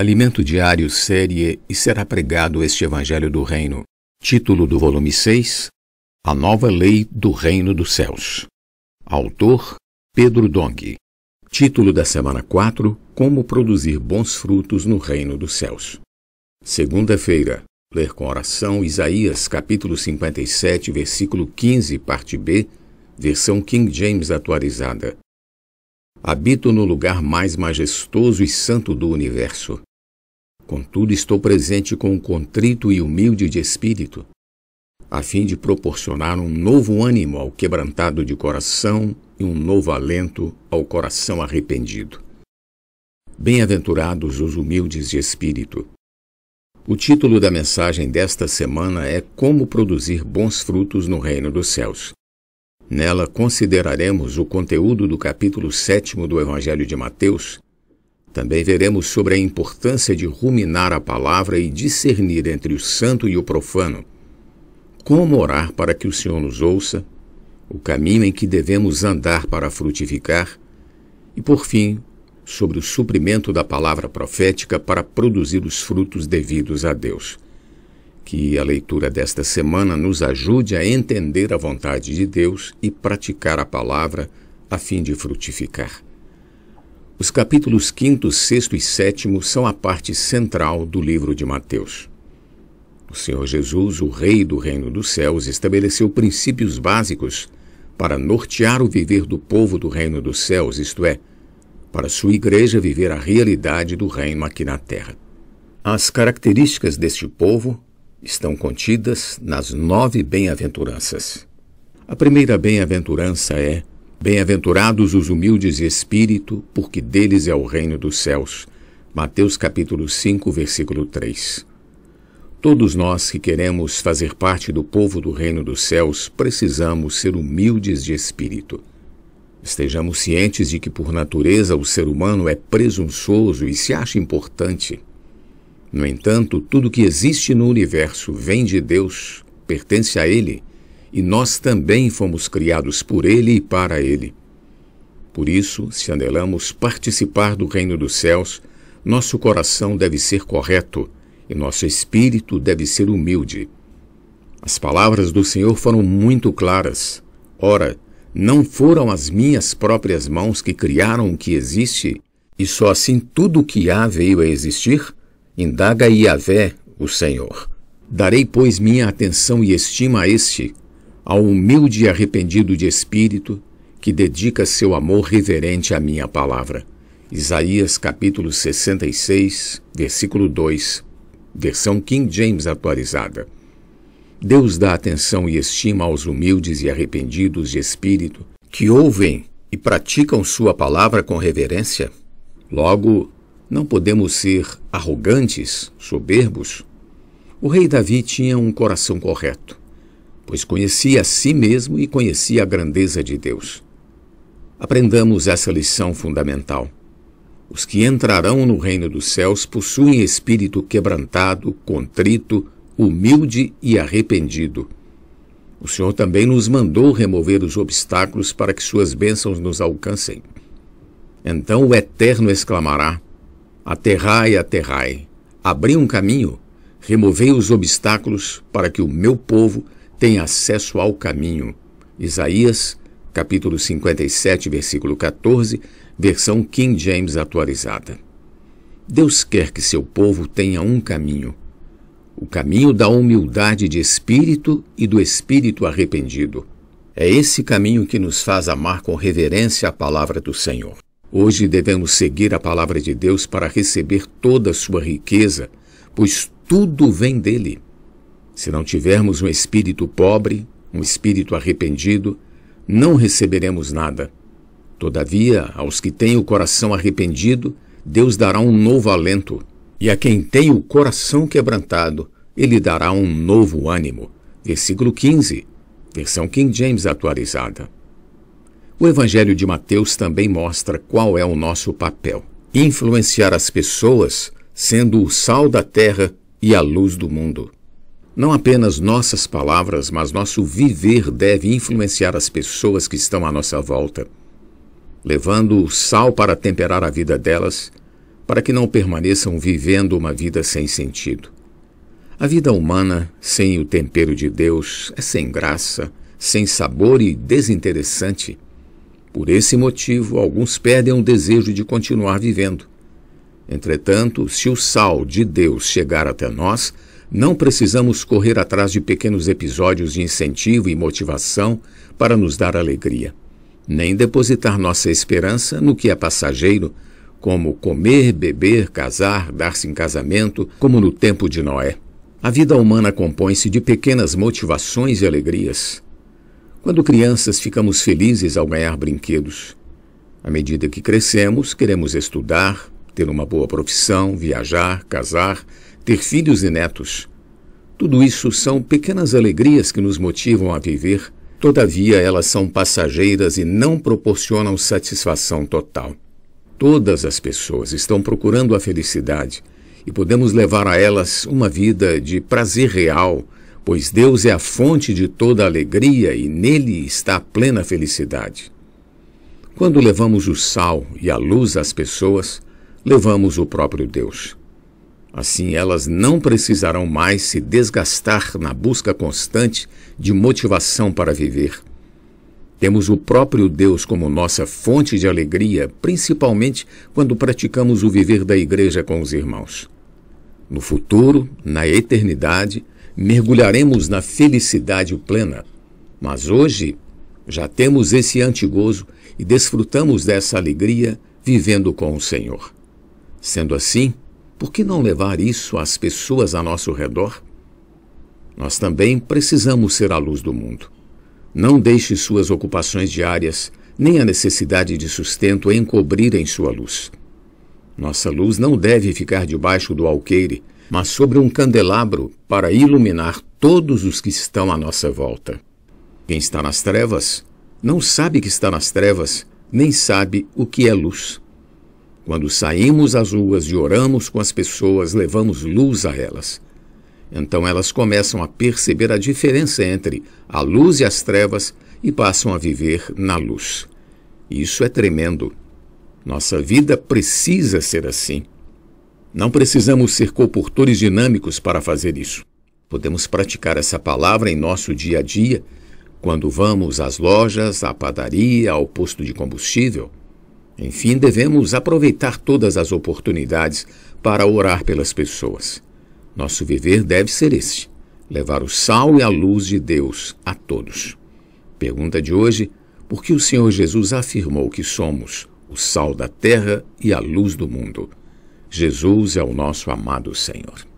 Alimento Diário Série e será pregado este Evangelho do Reino. Título do volume 6: A Nova Lei do Reino dos Céus. Autor: Pedro Dong. Título da semana 4: Como produzir bons frutos no Reino dos Céus. Segunda-feira. Ler com oração Isaías capítulo 57, versículo 15, parte B, versão King James atualizada. Habito no lugar mais majestoso e santo do universo. Contudo, estou presente com o contrito e humilde de espírito, a fim de proporcionar um novo ânimo ao quebrantado de coração e um novo alento ao coração arrependido. Bem-aventurados os humildes de espírito. O título da mensagem desta semana é Como Produzir Bons Frutos no Reino dos Céus. Nela consideraremos o conteúdo do capítulo 7 do Evangelho de Mateus, também veremos sobre a importância de ruminar a palavra e discernir entre o santo e o profano. Como orar para que o Senhor nos ouça, o caminho em que devemos andar para frutificar, e, por fim, sobre o suprimento da palavra profética para produzir os frutos devidos a Deus. Que a leitura desta semana nos ajude a entender a vontade de Deus e praticar a palavra a fim de frutificar. Os capítulos 5, 6 e 7 são a parte central do livro de Mateus. O Senhor Jesus, o Rei do Reino dos Céus, estabeleceu princípios básicos para nortear o viver do povo do Reino dos Céus, isto é, para sua igreja viver a realidade do reino aqui na terra. As características deste povo estão contidas nas nove bem-aventuranças. A primeira bem-aventurança é Bem-aventurados os humildes de espírito, porque deles é o reino dos céus. Mateus capítulo 5, versículo 3. Todos nós que queremos fazer parte do povo do reino dos céus precisamos ser humildes de espírito. Estejamos cientes de que, por natureza, o ser humano é presunçoso e se acha importante. No entanto, tudo que existe no universo vem de Deus, pertence a Ele e nós também fomos criados por Ele e para Ele. Por isso, se anelamos participar do reino dos céus, nosso coração deve ser correto e nosso espírito deve ser humilde. As palavras do Senhor foram muito claras. Ora, não foram as minhas próprias mãos que criaram o que existe, e só assim tudo o que há veio a existir? Indaga Iavé, o Senhor. Darei, pois, minha atenção e estima a este, ao humilde e arrependido de espírito que dedica seu amor reverente à minha palavra. Isaías capítulo 66, versículo 2, versão King James atualizada. Deus dá atenção e estima aos humildes e arrependidos de espírito que ouvem e praticam sua palavra com reverência. Logo, não podemos ser arrogantes, soberbos. O rei Davi tinha um coração correto pois conhecia a si mesmo e conhecia a grandeza de Deus. Aprendamos essa lição fundamental. Os que entrarão no reino dos céus possuem espírito quebrantado, contrito, humilde e arrependido. O Senhor também nos mandou remover os obstáculos para que suas bênçãos nos alcancem. Então o Eterno exclamará: Aterrai, aterrai, abri um caminho, removei os obstáculos para que o meu povo tem acesso ao caminho. Isaías, capítulo 57, versículo 14, versão King James atualizada. Deus quer que seu povo tenha um caminho. O caminho da humildade de espírito e do espírito arrependido. É esse caminho que nos faz amar com reverência a palavra do Senhor. Hoje devemos seguir a palavra de Deus para receber toda a sua riqueza, pois tudo vem dele. Se não tivermos um espírito pobre, um espírito arrependido, não receberemos nada. Todavia, aos que têm o coração arrependido, Deus dará um novo alento, e a quem tem o coração quebrantado, ele dará um novo ânimo. Versículo 15, versão King James atualizada. O Evangelho de Mateus também mostra qual é o nosso papel: influenciar as pessoas, sendo o sal da terra e a luz do mundo. Não apenas nossas palavras, mas nosso viver deve influenciar as pessoas que estão à nossa volta, levando o sal para temperar a vida delas, para que não permaneçam vivendo uma vida sem sentido. A vida humana, sem o tempero de Deus, é sem graça, sem sabor e desinteressante. Por esse motivo, alguns perdem o desejo de continuar vivendo. Entretanto, se o sal de Deus chegar até nós, não precisamos correr atrás de pequenos episódios de incentivo e motivação para nos dar alegria, nem depositar nossa esperança no que é passageiro, como comer, beber, casar, dar-se em casamento, como no tempo de Noé. A vida humana compõe-se de pequenas motivações e alegrias. Quando crianças, ficamos felizes ao ganhar brinquedos. À medida que crescemos, queremos estudar, ter uma boa profissão, viajar, casar, ter filhos e netos. Tudo isso são pequenas alegrias que nos motivam a viver, todavia elas são passageiras e não proporcionam satisfação total. Todas as pessoas estão procurando a felicidade e podemos levar a elas uma vida de prazer real, pois Deus é a fonte de toda alegria e nele está a plena felicidade. Quando levamos o sal e a luz às pessoas, levamos o próprio Deus. Assim, elas não precisarão mais se desgastar na busca constante de motivação para viver. Temos o próprio Deus como nossa fonte de alegria, principalmente quando praticamos o viver da igreja com os irmãos. No futuro, na eternidade, mergulharemos na felicidade plena. Mas hoje, já temos esse antigozo e desfrutamos dessa alegria vivendo com o Senhor. Sendo assim, por que não levar isso às pessoas a nosso redor? Nós também precisamos ser a luz do mundo. Não deixe suas ocupações diárias, nem a necessidade de sustento encobrirem sua luz. Nossa luz não deve ficar debaixo do alqueire, mas sobre um candelabro para iluminar todos os que estão à nossa volta. Quem está nas trevas não sabe que está nas trevas, nem sabe o que é luz. Quando saímos às ruas e oramos com as pessoas, levamos luz a elas. Então elas começam a perceber a diferença entre a luz e as trevas e passam a viver na luz. Isso é tremendo. Nossa vida precisa ser assim. Não precisamos ser comportores dinâmicos para fazer isso. Podemos praticar essa palavra em nosso dia a dia, quando vamos às lojas, à padaria, ao posto de combustível. Enfim, devemos aproveitar todas as oportunidades para orar pelas pessoas. Nosso viver deve ser este: levar o sal e a luz de Deus a todos. Pergunta de hoje: por que o Senhor Jesus afirmou que somos o sal da terra e a luz do mundo? Jesus é o nosso amado Senhor.